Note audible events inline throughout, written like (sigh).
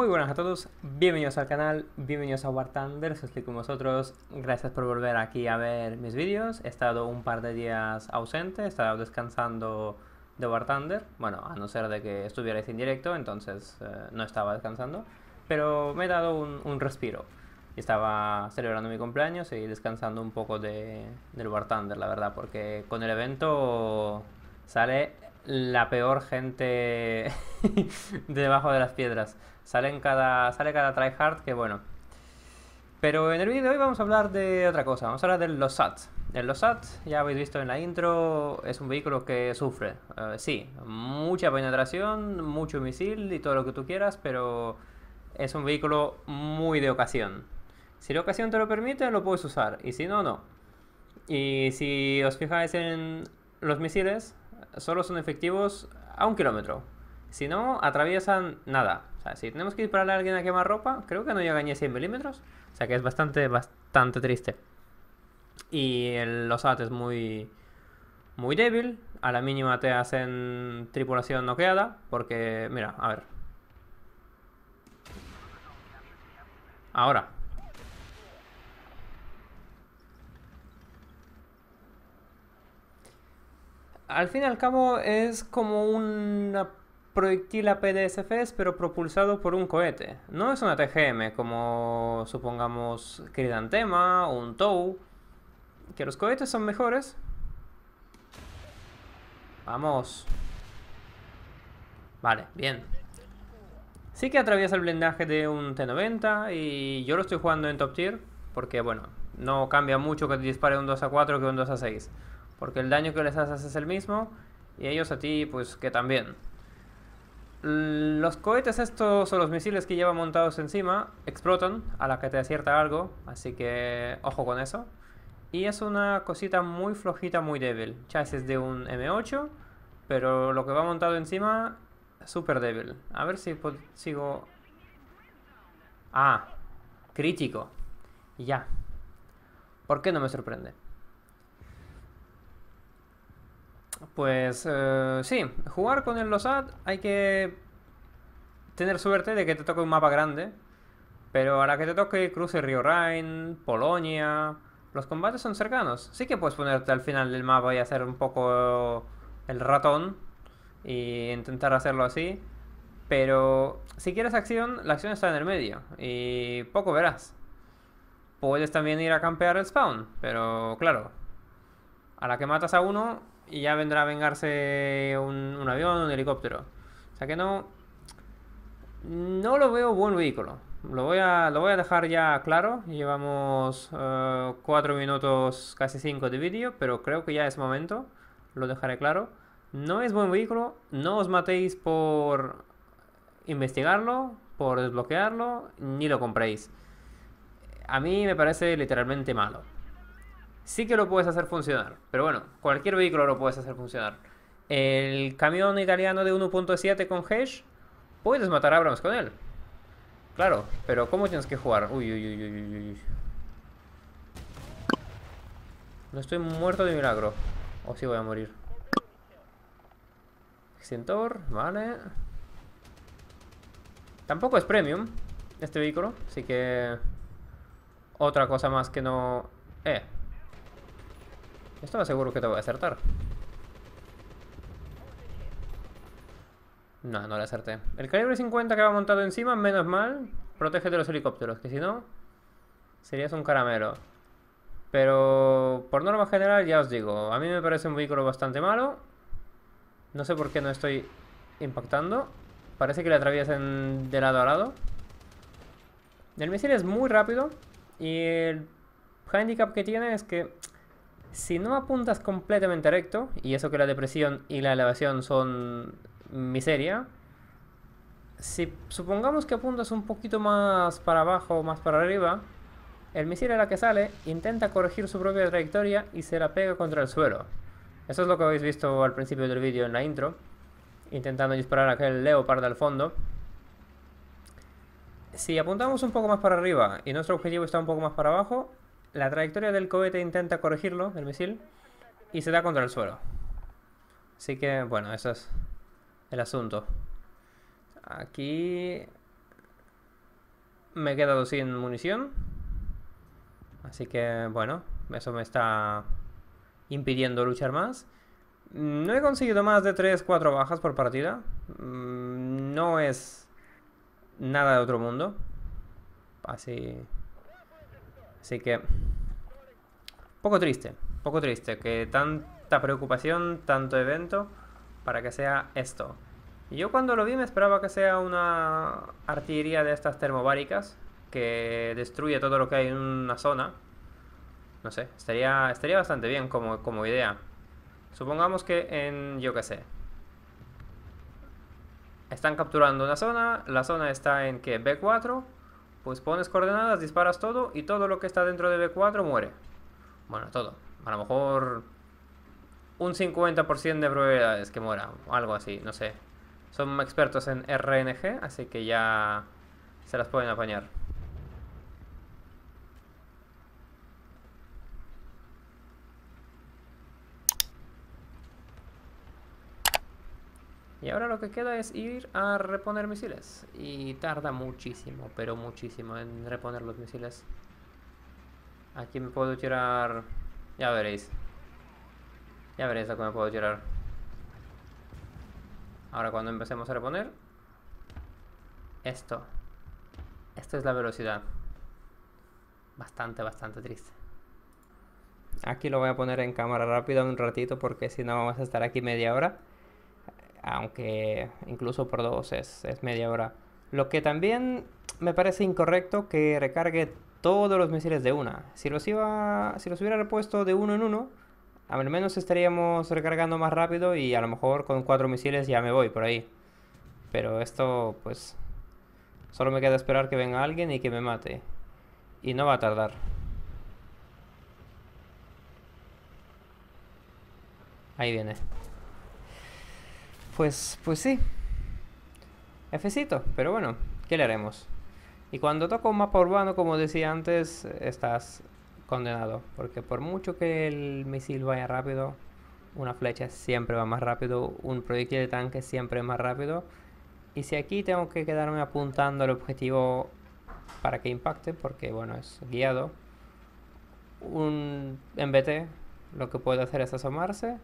Muy buenas a todos, bienvenidos al canal, bienvenidos a War Thunder, si estoy con vosotros, gracias por volver aquí a ver mis vídeos, he estado un par de días ausente, he estado descansando de War Thunder, bueno, a no ser de que estuvierais en directo, entonces eh, no estaba descansando, pero me he dado un, un, respiro, estaba celebrando mi cumpleaños y descansando un poco de, del War Thunder, la verdad, porque con el evento sale la peor gente (laughs) debajo de las piedras. Salen cada, sale cada tryhard que bueno. Pero en el vídeo de hoy vamos a hablar de otra cosa, vamos a hablar del LOSAT. El LOSAT, ya habéis visto en la intro, es un vehículo que sufre, eh, sí, mucha penetración, mucho misil y todo lo que tú quieras, pero es un vehículo muy de ocasión. Si la ocasión te lo permite, lo puedes usar, y si no, no. Y si os fijáis en los misiles, solo son efectivos a un kilómetro. Si no, atraviesan nada. O sea, si tenemos que dispararle a alguien a quemar ropa, creo que no ya ni 100 milímetros. O sea que es bastante, bastante triste. Y los AT es muy, muy débil. A la mínima te hacen tripulación noqueada. Porque, mira, a ver. Ahora. al fin y al cabo es como una proyectil a PDSFs, pero propulsado por un cohete. No es una TGM como supongamos Cridantema o un TOW, que los cohetes son mejores. Vamos. Vale, bien. Sí que atraviesa el blindaje de un T90 y yo lo estoy jugando en top tier, porque bueno, no cambia mucho que te dispare un 2 a 4 que un 2 a 6 porque el daño que les haces es el mismo y ellos a ti pues que también. Los cohetes estos o los misiles que lleva montados encima explotan a la que te acierta algo, así que ojo con eso. Y es una cosita muy flojita, muy débil. es de un M8, pero lo que va montado encima, súper débil. A ver si sigo... Ah, crítico. Ya. ¿Por qué no me sorprende? Pues eh, sí, jugar con el losad hay que tener suerte de que te toque un mapa grande. Pero a la que te toque cruce Río Rhine, Polonia, los combates son cercanos. Sí que puedes ponerte al final del mapa y hacer un poco el ratón y intentar hacerlo así. Pero si quieres acción, la acción está en el medio y poco verás. Puedes también ir a campear el spawn, pero claro, a la que matas a uno, y ya vendrá a vengarse un, avión, un helicóptero. O sea que no, no lo veo buen vehículo. Lo voy a, lo voy a dejar ya claro. Llevamos eh, cuatro 4 minutos, casi 5 de vídeo, pero creo que ya es momento. Lo dejaré claro. No es buen vehículo. No os matéis por investigarlo, por desbloquearlo, ni lo compréis. A mí me parece literalmente malo sí que lo puedes hacer funcionar. Pero bueno, cualquier vehículo lo puedes hacer funcionar. El camión italiano de 1.7 con Hesh, puedes matar a Abrams con él. Claro, pero ¿cómo tienes que jugar? Uy, uy, uy, uy, uy. No estoy muerto de milagro. O si voy a morir. Extintor, vale. Tampoco es premium este vehículo, así que... Otra cosa más que no... Eh, me seguro que te voy a acertar. No, no le acerté. El calibre 50 que va montado encima, menos mal, protege de los helicópteros, que si no, serías un caramelo. Pero por norma general ya os digo, a mí me parece un vehículo bastante malo. No sé por qué no estoy impactando. Parece que le atraviesan de lado a lado. El misil es muy rápido y el handicap que tiene es que si no apuntas completamente recto, y eso que la depresión y la elevación son miseria, si supongamos que apuntas un poquito más para abajo o más para arriba, el misil a la que sale intenta corregir su propia trayectoria y se la pega contra el suelo. Eso es lo que habéis visto al principio del vídeo en la intro, intentando disparar a aquel leopardo al fondo. Si apuntamos un poco más para arriba y nuestro objetivo está un poco más para abajo, la trayectoria del cohete intenta corregirlo, el misil, y se da contra el suelo. Así que, bueno, eso es el asunto. Aquí me he quedado sin munición. Así que, bueno, eso me está impidiendo luchar más. No he conseguido más de 3-4 bajas por partida. Mm, no es nada de otro mundo. Así Así que... Poco triste, poco triste que tanta preocupación, tanto evento para que sea esto. Yo cuando lo vi me esperaba que sea una artillería de estas termobáricas que destruye todo lo que hay en una zona. No sé, estaría, estaría bastante bien como, como idea. Supongamos que en, yo qué sé, están capturando una zona, la zona está en que B4 pues pones coordenadas, disparas todo y todo lo que está dentro de B4 muere. Bueno, todo. A lo mejor un 50% de probabilidades que muera, algo así, no sé. Son expertos en RNG, así que ya se las pueden apañar. Y ahora lo que queda es ir a reponer misiles. Y tarda muchísimo, pero muchísimo en reponer los misiles. Aquí me puedo tirar... Ya veréis. Ya veréis a que me puedo tirar. Ahora cuando empecemos a reponer... Esto. Esto es la velocidad. Bastante, bastante triste. Aquí lo voy a poner en cámara rápida un ratito porque si no vamos a estar aquí media hora aunque incluso por dos es, es media hora. Lo que también me parece incorrecto que recargue todos los misiles de una. Si los, iba, si los hubiera repuesto de uno en uno, al menos estaríamos recargando más rápido y a lo mejor con cuatro misiles ya me voy por ahí. Pero esto, pues, solo me queda esperar que venga alguien y que me mate. Y no va a tardar. Ahí viene. Pues, pues sí. efecito pero bueno, ¿qué le haremos? Y cuando toco un mapa urbano, como decía antes, estás condenado. Porque por mucho que el misil vaya rápido, una flecha siempre va más rápido, un proyectil de tanque siempre es más rápido. Y si aquí tengo que quedarme apuntando al objetivo para que impacte, porque bueno, es guiado, un MBT lo que puede hacer es asomarse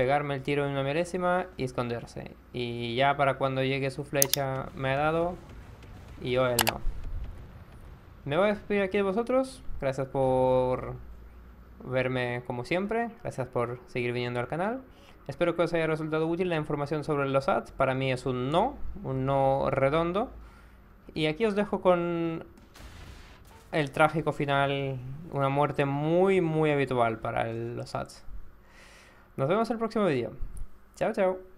pegarme el tiro en una milésima y esconderse. Y ya para cuando llegue su flecha me ha dado y yo él no. Me voy a despedir aquí de vosotros. Gracias por verme como siempre. Gracias por seguir viniendo al canal. Espero que os haya resultado útil la información sobre los ads. Para mí es un no, un no redondo. Y aquí os dejo con el trágico final, una muerte muy, muy habitual para los ads. Nos vemos el próximo día. Chao, chao.